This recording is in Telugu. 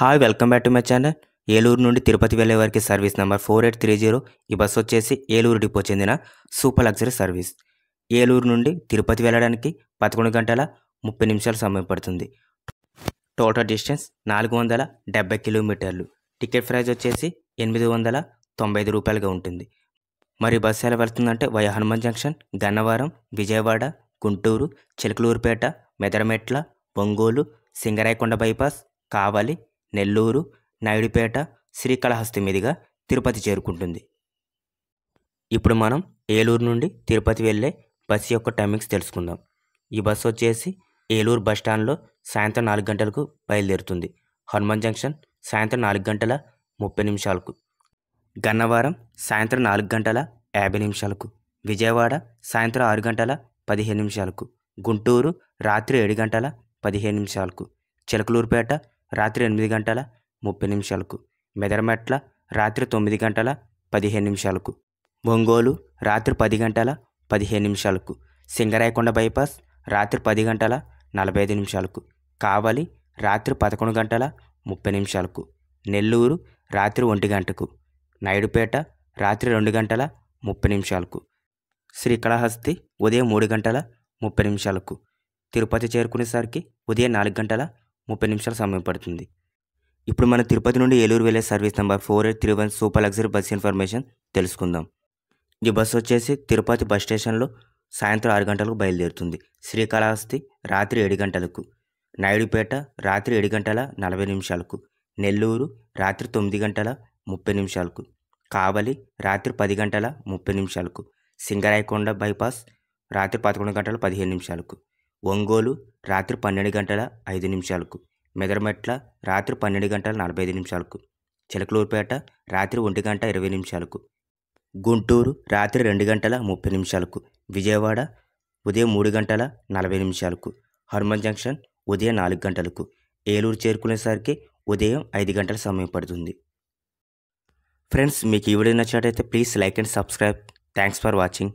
hi welcome back to my channel Eluru నుండి తిరుపతి వెళ్ళే వారికి service number four eight three zero ఈ బస్సు వచ్చేసి ఏలూరు డిపో చెందిన సూపర్ లగ్జరీ సర్వీస్ ఏలూరు నుండి తిరుపతి వెళ్ళడానికి పదకొండు గంటల ముప్పై నిమిషాలు సమయం పడుతుంది టోటల్ డిస్టెన్స్ నాలుగు వందల డెబ్బై కిలోమీటర్లు టికెట్ ప్రైస్ వచ్చేసి ఎనిమిది వందల తొంభై ఐదు రూపాయలుగా ఉంటుంది మరి బస్సు ఎలా వెళ్తుందంటే via Hanuman junction Gannavaram Vijayawada Guntur Chilakaluripet Medarametla Ongole Singarayakonda bypass Kavali Nellore Naidupeta Srikalahasti మీదుగా తిరుపతి చేరుకుంటుంది ఇప్పుడు మనం ఏలూరు నుండి తిరుపతి వెళ్ళే బస్సు యొక్క టైమింగ్స్ తెలుసుకుందాం ఈ బస్సు వచ్చేసి ఏలూరు బస్టాండ్లో సాయంత్రం నాలుగు గంటలకు బయలుదేరుతుంది హనుమాన్ జంక్షన్ సాయంత్రం నాలుగు గంటల ముప్పై నిమిషాలకు గన్నవరం సాయంత్రం నాలుగు గంటల యాభై నిమిషాలకు విజయవాడ సాయంత్రం ఆరు గంటల పదిహేను నిమిషాలకు గుంటూరు రాత్రి ఏడు గంటల పదిహేను నిమిషాలకు చిలకలూరుపేట రాత్రి ఎనిమిది గంటల ముప్పై నిమిషాలకు మెదరమెట్ల రాత్రి తొమ్మిది గంటల పదిహేను నిమిషాలకు ఒంగోలు రాత్రి పది గంటల పదిహేను నిమిషాలకు సింగరాయకొండ బైపాస్ రాత్రి పది గంటల నలభై ఐదు నిమిషాలకు కావలి రాత్రి పదకొండు గంటల ముప్పై నిమిషాలకు నెల్లూరు రాత్రి ఒంటి గంటకు నాయుడుపేట రాత్రి రెండు గంటల ముప్పై నిమిషాలకు శ్రీకాళహస్తి ఉదయం మూడు గంటల ముప్పై నిమిషాలకు తిరుపతి చేరుకునేసరికి ఉదయం నాలుగు గంటల ముప్పై నిమిషాల సమయం పడుతుంది ఇప్పుడు మన తిరుపతి నుండి ఏలూరు వెళ్ళే service number four eight three one super luxury bus information తెలుసుకుందాం ఈ బస్సు వచ్చేసి తిరుపతి బస్ స్టేషన్లో సాయంత్రం ఆరు గంటలకు బయలుదేరుతుంది శ్రీకాళహస్తి రాత్రి ఏడు గంటలకు నాయుడుపేట రాత్రి ఏడు గంటల నలభై నిమిషాలకు నెల్లూరు రాత్రి తొమ్మిది గంటల ముప్పై నిమిషాలకు కావలి రాత్రి పది గంటల ముప్పై నిమిషాలకు సింగరాయకొండ బైపాస్ రాత్రి పదకొండు గంటల పదిహేను నిమిషాలకు ఒంగోలు రాత్రి పన్నెండు గంటల ఐదు నిమిషాలకు మెదరమెట్ల రాత్రి పన్నెండు గంటల నలభై ఐదు నిమిషాలకు చిలకలూరుపేట రాత్రి ఒంటి గంట ఇరవై నిమిషాలకు గుంటూరు రాత్రి రెండు గంటల ముప్పై నిమిషాలకు విజయవాడ ఉదయం మూడు గంటల నలభై నిమిషాలకు హనుమాన్ జంక్షన్ ఉదయం నాలుగు గంటలకు ఏలూరు చేరుకునేసరికి ఉదయం ఐదు గంటల సమయం పడుతుంది ఫ్రెండ్స్ మీకు ఈ వీడియో నచ్చినట్లయితే please like and subscribe thanks for watching